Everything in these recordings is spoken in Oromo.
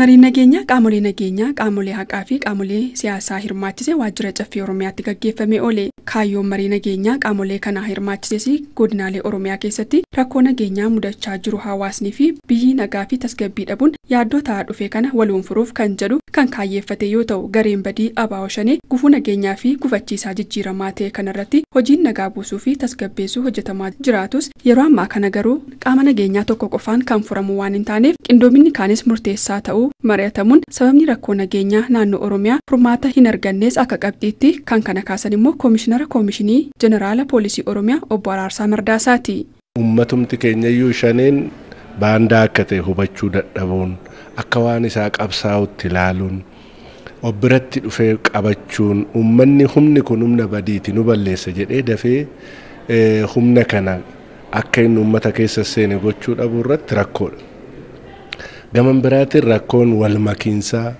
Mariin nageenyaa qaamolee nageenyaa qaamolee haqaa fi qaamolee siyaasaa hirmaachisee waajjira caffii oromiyaatti gaggeeffame oole kaayyoon marii nageenyaa qaamolee kanaa hirmaachises godinaalee oromiyaa keessatti rakkoo nageenyaa mudachaa jiru hawaasnii fi biyyi nagaa fi tasgabbii dhabuun yaaddoo ta'aa dhufee kana waluun furuuf kan jedhu kan kaayyeeffate yoo ta'u gareen badii abaa Shanee gufuu nageenyaa fi gufachiisaa jijjiiramaa ta'e kanarratti hojiin nagaa buusuu fi tasgabbeessuu hojjetamaa jiraatus yeroo ammaa kana garuu qaama nageenyaa tokko qofaan kan furamu waan hin taaneef qindoominni kaanis murteessaa ta'uu mari'atamuun sababni rakkoo nageenyaa naannoo oromiyaa furmaata hin argannees akka qabxiitti kan kana kaasan immoo koomishinara koomishinii jeneraala poolisii oromiyaa obbo Araarsaa Mardaasaati. Uummatumti keenyayyuu shaneen baandaa akka ta'e hubachuu dadhabuun akka waan isaa qabsaa'utti ilaaluun Obbiratti biratti dhufee qabachuun ummanni humni kun humna badiiti nu balleessa jedhee dafee eh, humna kana akka inni ummata keessa seene gochuu dhabuu irratti rakkoodha. Gaman biraatiin rakkoon wal makiinsaa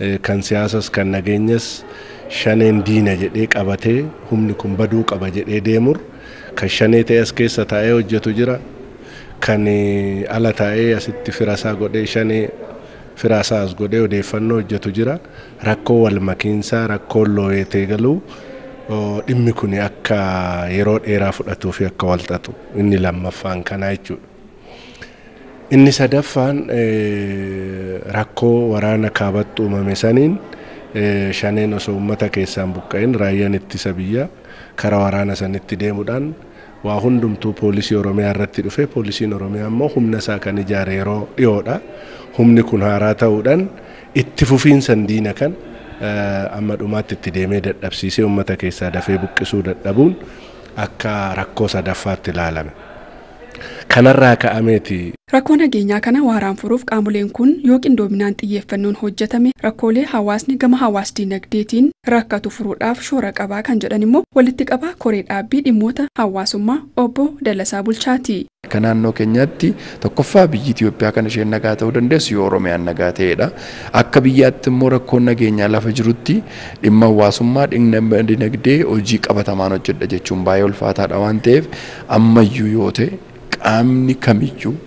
eh, kan siyaasas kan nageenyas shaneen diina jedhee qabatee humni kun baduu qaba jedhee deemur kan shanee ta'e as keessa taa'ee hojjetu jira. Kan eh, ala taa'ee asitti firasaa godhee shanee firaasaas godhee odeeffannoo hojjetu jira. Rakkoo walmakiinsaa rakkoo looyetee galuu dhimmi kun akka yeroo dheeraa fudhatuu fi akka walxatu inni lammaffaan kanaa jechuudha. Inni sadaffaan e, rakkoo waraana kaabatti uumame saniin e, shaneen osoo uummata keessaan buqqa'een raayyaan ittisa biyya karaa waraana sanitti deemuudhaan waa hundumtuu poolisii oromiyaa irratti dhufe poolisiin oromiyaa immoo humna isaa kan ijaare yeroo dhiyoodha humni kun haaraa ta'uudhaan itti fufiinsan diina kan amma dhumaatti itti deemee dadhabsiisee uummata keessaa dafee buqqisuu dadhabuun akka rakkoo sadaffaatti ilaalame. Kanarraa ka'ameeti Rakkoo nageenyaa kana waaraan furuuf qaamoleen kun yoo qindoominaan xiyyeeffannoon hojjetame rakkoolee hawaasni gama hawaas dinagdeetiin rakkatu furuudhaaf shoora qabaa kan jedhan immoo walitti qabaa koree dhaabbii dhimmoota hawaasummaa obbo Dalasaa Bulchaati. Akka naannoo keenyaatti tokkoffaa biyyi Itoophiyaa kan isheen nagaa ta'uu dandeessu yoo Oromiyaan nagaa dha Akka biyyaatti immoo rakkoon nageenyaa lafa jirutti dhimma hawaasummaa dinagdee hojii qabatamaan hojjedha jechuun baay'ee ulfaataadha waan ta'eef ammayyuu yoo ta'e qaamni kamiyyuu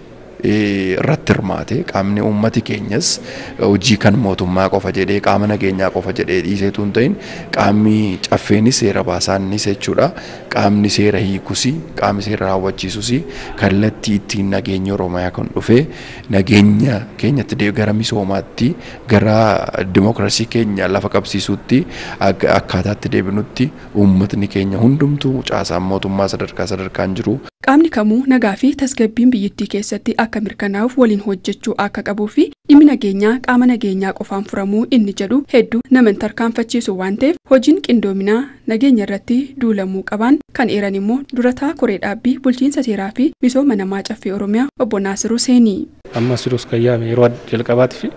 irratti hirmaate qaamni uummati keenyas hojii kan mootummaa qofa jedhee qaama nageenyaa qofa jedhee dhiiseetu hin ta'in qaamni caffeeni seera baasaanis jechuudha qaamni seera hiikus qaamni seera raawwachiisus kallatti ittiin nageenyi oromiyaa kan dhufee nageenya keenyatti gara misoomaatti gara dimookiraasii keenya lafa qabsiisutti akkaataatti deebinutti uummatni keenya hundumtuu caasaan mootummaa sadarkaa sadarkaan jiru. Qaamni kamuu nagaa fi tasgabbiin biyyattii keessatti akka mirkanaa'uuf waliin hojjechuu akka qabuu fi dhimmi nageenyaa qaama nageenyaa qofaan furamuu inni jedhu hedduu naman tarkaanfachiisu waan ta'eef hojiin qindoominaa nageenya irratti duulamuu qabaan kan eeran immoo durataa koree dhaabbii bulchiinsa seeraa fi misooma namaa caffee oromiyaa obbo Naasir seenii. Amma siruus kan yeroo jalqabaatiif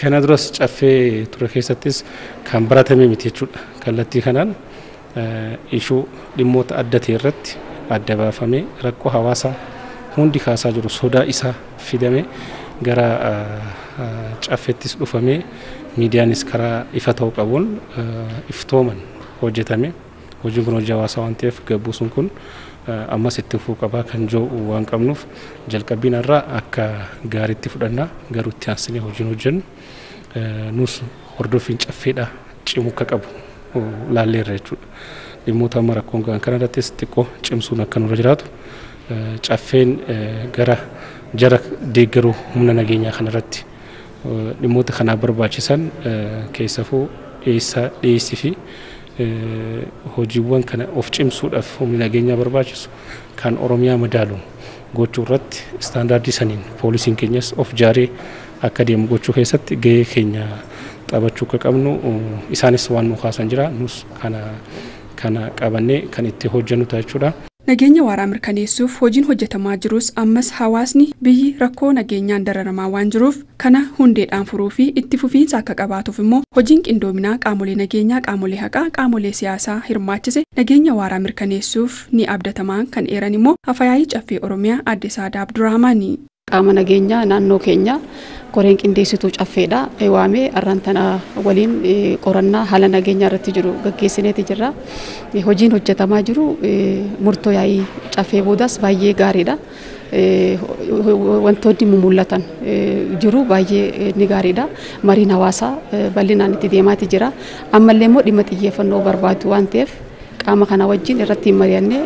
kana duras caffee ture keessattis kan baratame miti jechuudha kallattii kanaan eh, ishuu dhimmoota adda ta'e irratti adda baafamee rakkoo hawaasaa hundi kaasaa jiru sodaa isaa fidamee gara caffettis dhufamee miidiyaanis karaa ifa ta'u qabuun iftooman hojjetame hojiin kun hojii hawaasaa waan ta'eef gabbuusuun kun ammas itti fufuu qabaa kan jiru waan qabnuuf jalqabbiin irraa akka gaariitti fudhannaa garuu itti aansinee hojiin hojjennu nuus hordoffiin caffeedhaa cimu akka qabu laalleerra jechuudha. dhimmoota amma rakkoon gahan kana irrattis xiqqoo cimsuun akka nurra jiraatu caffeen gara jara deeggaruu humna nageenyaa kana irratti dhimmoota kanaaf barbaachisan keessafuu dhiyeessaa dhiyeessii fi hojiiwwan kana of cimsuudhaaf humni nageenyaa barbaachisu kan oromiyaa madaalu gochuu irratti istaandaardii saniin poolisiin keenyas of jaaree akka deemu gochuu keessatti gahee keenya xabachuu akka qabnu isaanis waan nu kaasan jira nus kana kana qabannee kan itti hojjannudha jechuudha. Nageenya waaraa mirkaneessuuf hojiin hojjetamaa jirus ammas hawaasni biyyi rakkoo nageenyaan dararamaa waan jiruuf kana hundeedhaan furuu fi itti fufiinsa akka qabaatuuf immoo hojiin qindoominaa qaamolee nageenyaa qaamolee haqaa qaamolee siyaasaa hirmaachise nageenya waaraa mirkaneessuuf ni abdatamaa kan eeran immoo afayaayii caffee oromiyaa adde saadaa abdurrahmaani. Qaama nageenyaa naannoo keenya koreen qindeessituu caffeedha. Waamee arrantana waliin qorannaa haala nageenyaa irratti jiru gaggeessineeti jirra. Hojiin hojjetamaa jiru murtoo yaa'ii caffee boodaas baay'ee gaariidha. wantoonni mul'atan jiru baay'ee ni gaariidha. Mariin hawaasaa bal'inaan itti deemaati jira. Ammallee immoo dhimma xiyyeeffannoo barbaadu waan ta'eef qaama kana wajjin irratti hin mari'annee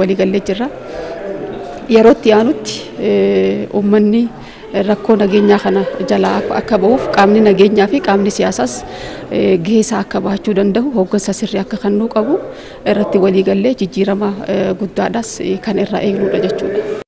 waliigallee jirra. Yerootti aanutti uummanni rakkoo nageenyaa kana jalaa akka ba'uuf qaamni nageenyaa fi qaamni siyaasaas e, geesaa akka bahachuu danda'u hooggansa sirrii akka nu qabu irratti waliigallee jijjiirama e, guddaadhaas e, kan irraa eegnudha jechuudha.